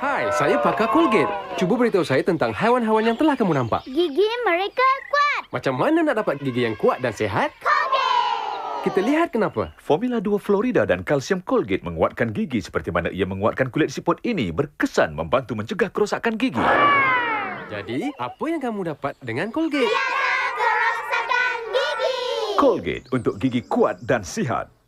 Hai, saya pakar Colgate. Cuba beritahu saya tentang haiwan-haiwan yang telah kamu nampak. Gigi mereka kuat. Macam mana nak dapat gigi yang kuat dan sehat? Kita lihat kenapa. Formula 2 Florida dan kalsium Colgate menguatkan gigi seperti mana ia menguatkan kulit siput ini berkesan membantu mencegah kerosakan gigi. Ah! Jadi, apa yang kamu dapat dengan Colgate? Tiada gigi! Colgate untuk gigi kuat dan sihat.